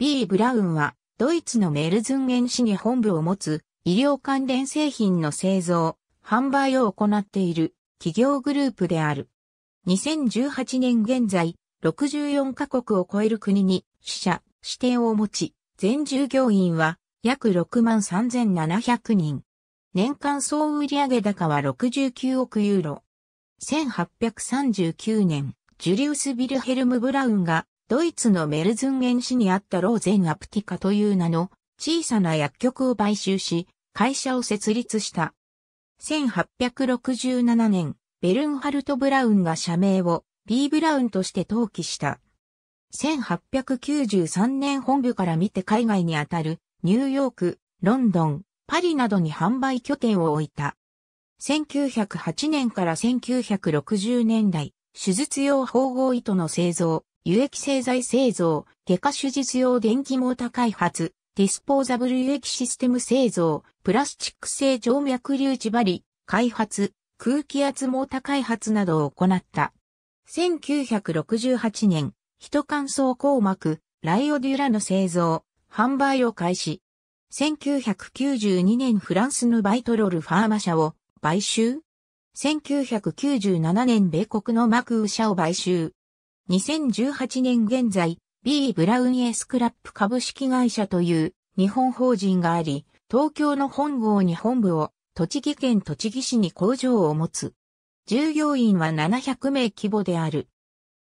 B. ブラウンは、ドイツのメルズンゲン市に本部を持つ、医療関連製品の製造、販売を行っている企業グループである。2018年現在、64カ国を超える国に支社、支店を持ち、全従業員は約6万3700人。年間総売上高は69億ユーロ。1839年、ジュリウス・ビルヘルム・ブラウンがドイツのメルズンゲン市にあったローゼンアプティカという名の小さな薬局を買収し、会社を設立した。1867年、ベルンハルト・ブラウンが社名を B ブラウンとして登記した。1893年本部から見て海外にあたるニューヨーク、ロンドン、パリなどに販売拠点を置いた。1908年から1960年代、手術用縫合糸の製造、輸液製剤製造、外科手術用電気モータ開発、ディスポーザブル輸液システム製造、プラスチック製静脈瘤地針、開発、空気圧モータ開発などを行った。1968年、人乾燥硬膜、ライオデュラの製造、販売を開始。1992年フランスのバイトロールファーマ社を買収。1997年米国のマクウ社を買収。2018年現在、B. ブラウンエスクラップ株式会社という日本法人があり、東京の本郷に本部を、栃木県栃木市に工場を持つ。従業員は700名規模である。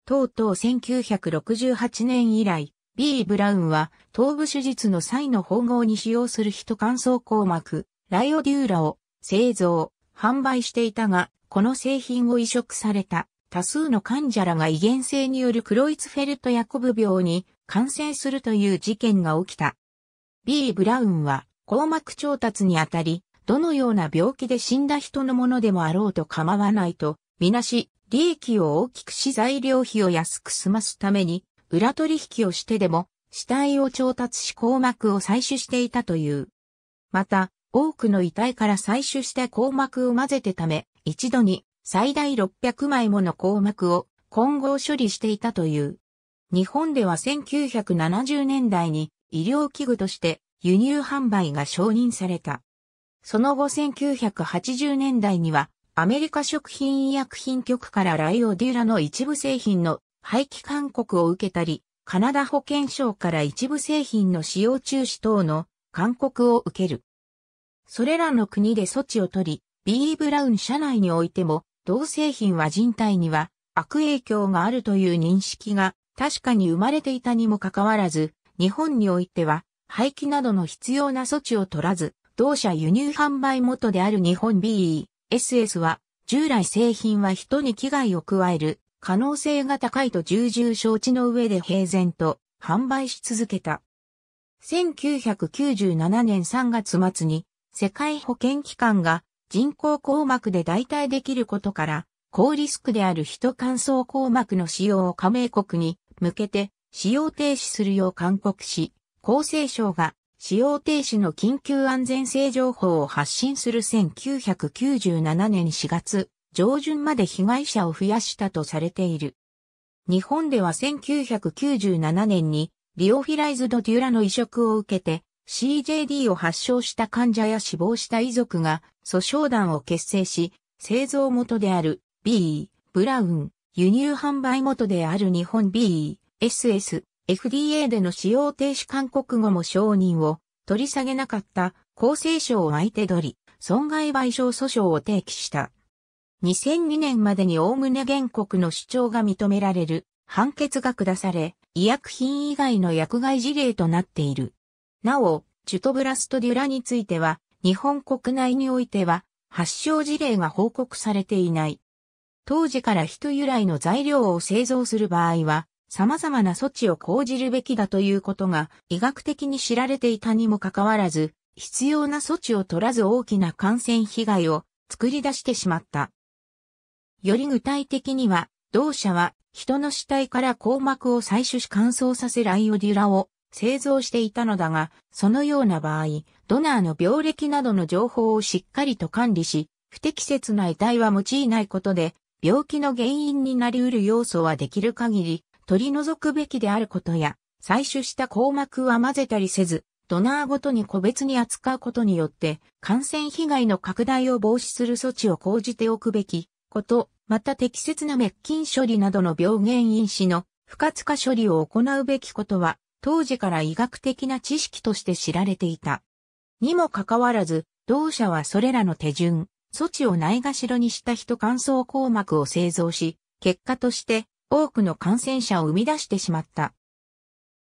とうとう1968年以来、B. ブラウンは頭部手術の際の本郷に使用する人乾燥項膜、ライオデューラを製造、販売していたが、この製品を移植された多数の患者らが遺言性によるクロイツフェルト・ヤコブ病に感染するという事件が起きた。B. ブラウンは、硬膜調達にあたり、どのような病気で死んだ人のものでもあろうと構わないと、みなし、利益を大きくし材料費を安く済ますために、裏取引をしてでも、死体を調達し硬膜を採取していたという。また、多くの遺体から採取した硬膜を混ぜてため、一度に最大600枚もの項目を混合処理していたという。日本では1970年代に医療器具として輸入販売が承認された。その後1980年代にはアメリカ食品医薬品局からライオデュラの一部製品の廃棄勧告を受けたり、カナダ保健省から一部製品の使用中止等の勧告を受ける。それらの国で措置を取り、B. ブラウン社内においても同製品は人体には悪影響があるという認識が確かに生まれていたにもかかわらず、日本においては廃棄などの必要な措置を取らず、同社輸入販売元である日本 BESS は、従来製品は人に危害を加える可能性が高いと重々承知の上で平然と販売し続けた。1997年3月末に世界保健機関が人工硬膜で代替できることから、高リスクである人乾燥硬膜の使用を加盟国に向けて使用停止するよう勧告し、厚生省が使用停止の緊急安全性情報を発信する1997年4月上旬まで被害者を増やしたとされている。日本では1997年にリオフィライズドデュラの移植を受けて CJD を発症した患者や死亡した遺族が訴訟団を結成し、製造元である B、ブラウン、輸入販売元である日本 B、SS、FDA での使用停止勧告後も承認を取り下げなかった厚生省を相手取り、損害賠償訴訟を提起した。2002年までに概ね原告の主張が認められる判決が下され、医薬品以外の薬害事例となっている。なお、ジュトブラストデュラについては、日本国内においては、発症事例が報告されていない。当時から人由来の材料を製造する場合は、様々な措置を講じるべきだということが医学的に知られていたにもかかわらず、必要な措置を取らず大きな感染被害を作り出してしまった。より具体的には、同社は人の死体から硬膜を採取し乾燥させるアイオデュラを製造していたのだが、そのような場合、ドナーの病歴などの情報をしっかりと管理し、不適切な遺体は用いないことで、病気の原因になり得る要素はできる限り取り除くべきであることや、採取した硬膜は混ぜたりせず、ドナーごとに個別に扱うことによって、感染被害の拡大を防止する措置を講じておくべきこと、また適切な滅菌処理などの病原因子の不活化処理を行うべきことは当時から医学的な知識として知られていた。にもかかわらず、同社はそれらの手順、措置をないがしろにした人乾燥項膜を製造し、結果として多くの感染者を生み出してしまった。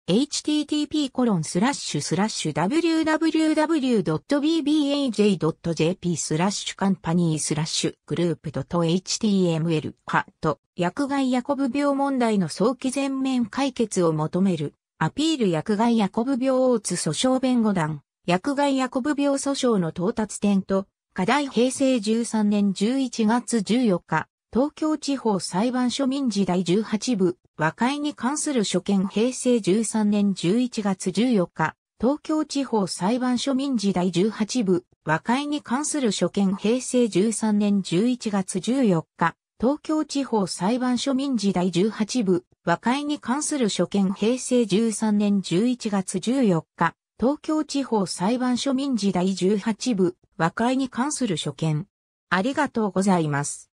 http://www.bbaj.jp スラッシュカンパニースラッシュグループ .html カット薬害ヤコブ病問題の早期全面解決を求めるアピール薬害ヤコブ病大津訴訟弁護団、薬害ヤコブ病訴訟の到達点と、課題平成13年11月14日、東京地方裁判所民事第18部、和解に関する所見平成13年11月14日、東京地方裁判所民事第18部、和解に関する所見平成13年11月14日、東京地方裁判所民事第18部、和解に関する所見平成13年11月14日、東京地方裁判所民事第18部和解に関する所見。ありがとうございます。